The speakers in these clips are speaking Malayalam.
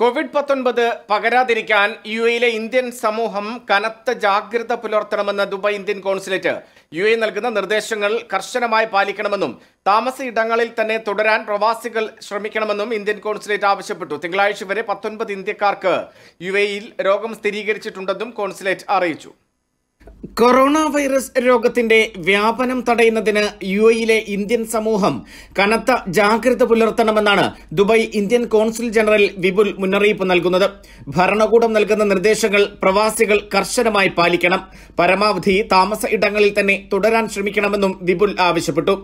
കോവിഡ് പത്തൊൻപത് പകരാതിരിക്കാൻ യു എയിലെ ഇന്ത്യൻ സമൂഹം കനത്ത ജാഗ്രത പുലർത്തണമെന്ന് Dubai Indian consulate U A നൽകുന്ന നിർദ്ദേശങ്ങൾ കർശനമായി പാലിക്കണമെന്നും താമസ ഇടങ്ങളിൽ തന്നെ തുടരാൻ പ്രവാസികൾ ശ്രമിക്കണമെന്നും ഇന്ത്യൻ കോൺസുലേറ്റ് ആവശ്യപ്പെട്ടു തിങ്കളാഴ്ച വരെ പത്തൊൻപത് ഇന്ത്യക്കാർക്ക് യു എയിൽ രോഗം സ്ഥിരീകരിച്ചിട്ടുണ്ടെന്നും കോൺസുലേറ്റ് അറിയിച്ചു കൊറോണ വൈറസ് രോഗത്തിന്റെ വ്യാപനം തടയുന്നതിന് യു എയിലെ ഇന്ത്യൻ സമൂഹം കനത്ത ജാഗ്രത പുലർത്തണമെന്നാണ് Dubai Indian consul general Vipul മുന്നറിയിപ്പ് നൽകുന്നത് ഭരണകൂടം നൽകുന്ന നിർദ്ദേശങ്ങൾ പ്രവാസികൾ കർശനമായി പാലിക്കണം പരമാവധി താമസ ഇടങ്ങളിൽ തന്നെ തുടരാൻ ശ്രമിക്കണമെന്നും വിപുൽ ആവശ്യപ്പെട്ടു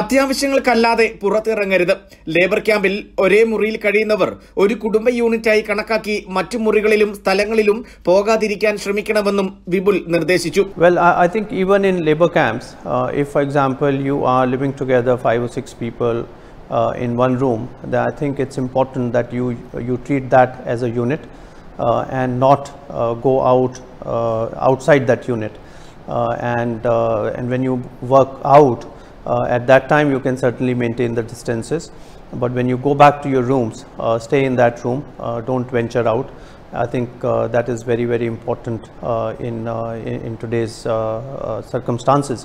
അത്യാവശ്യങ്ങൾക്കല്ലാതെ പുറത്തിറങ്ങരുത് ലേബർ ക്യാമ്പിൽ ഒരേ മുറിയിൽ കഴിയുന്നവർ ഒരു കുടുംബ യൂണിറ്റായി കണക്കാക്കി മറ്റു മുറികളിലും സ്ഥലങ്ങളിലും പോകാതിരിക്കാൻ ശ്രമിക്കണമെന്നും വിപുൽ നിർദ്ദേശിച്ചു Well, I, I, think even in labor camps, uh, if for example you are living together five or six people uh, in one room, then I think it's important that you you treat that as a unit uh, and not uh, go out uh, outside that unit. Uh, and and when you work out, at that time you can certainly maintain the distances. But when you go back to your rooms, stay in that room, don't venture out. I think uh, that is very, very important uh, uh, in, in today's circumstances.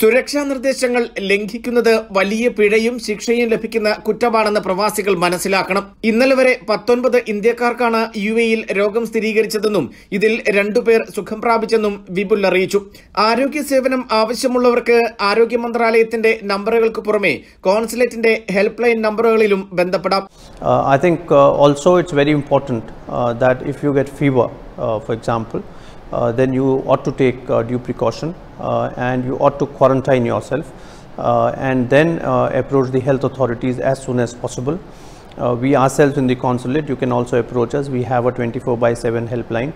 സുരക്ഷാ നിർദ്ദേശങ്ങൾ ലംഘിക്കുന്നത് വലിയ പിഴയും ശിക്ഷയും ലഭിക്കുന്ന കുറ്റമാണെന്ന് പ്രവാസികൾ മനസ്സിലാക്കണം ഇന്നലെ വരെ പത്തൊൻപത് ഇന്ത്യക്കാർക്കാണ് യു എയിൽ രോഗം സ്ഥിരീകരിച്ചതെന്നും ഇതിൽ രണ്ടുപേർ സുഖം പ്രാപിച്ചെന്നും വിപുൽ അറിയിച്ചു ആരോഗ്യ സേവനം ആവശ്യമുള്ളവർക്ക് ആരോഗ്യ മന്ത്രാലയത്തിന്റെ നമ്പറുകൾക്ക് പുറമെ കോൺസുലേറ്റിന്റെ ഹെൽപ്പ് ലൈൻ നമ്പറുകളിലും ബന്ധപ്പെടാം I think also it's very important Uh, that if you get fever, uh, for example, uh, then you ought to take due precaution and you ought to quarantine yourself and then approach the health authorities as soon as possible. Uh, we ourselves in the consulate you can also approach us we have a 24 by 7 helpline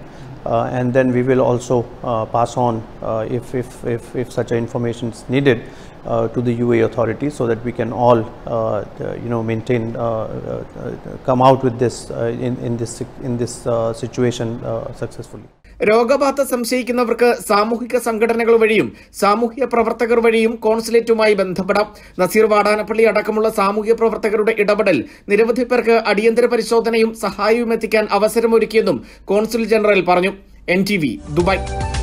uh, and then we will also uh, pass on uh, if, if, if, if, such information is needed to the UAE authorities so that we can all you know maintain come out with this in, in this in this situation successfully. രോഗബാധ സംശയിക്കുന്നവർക്ക് സാമൂഹിക സംഘടനകൾ വഴിയും സാമൂഹിക പ്രവർത്തകർ വഴിയും കോൺസുലേറ്റുമായി ബന്ധപ്പെടാം നസീർ വാടാനപ്പള്ളി അടക്കമുള്ള സാമൂഹിക പ്രവർത്തകരുടെ ഇടപെടൽ നിരവധി പേർക്ക് അടിയന്തര പരിശോധനയും സഹായവും എത്തിക്കാൻ അവസരമൊരുക്കിയെന്നും കോൺസുൽ ജനറൽ പറഞ്ഞു എൻ ദുബായ്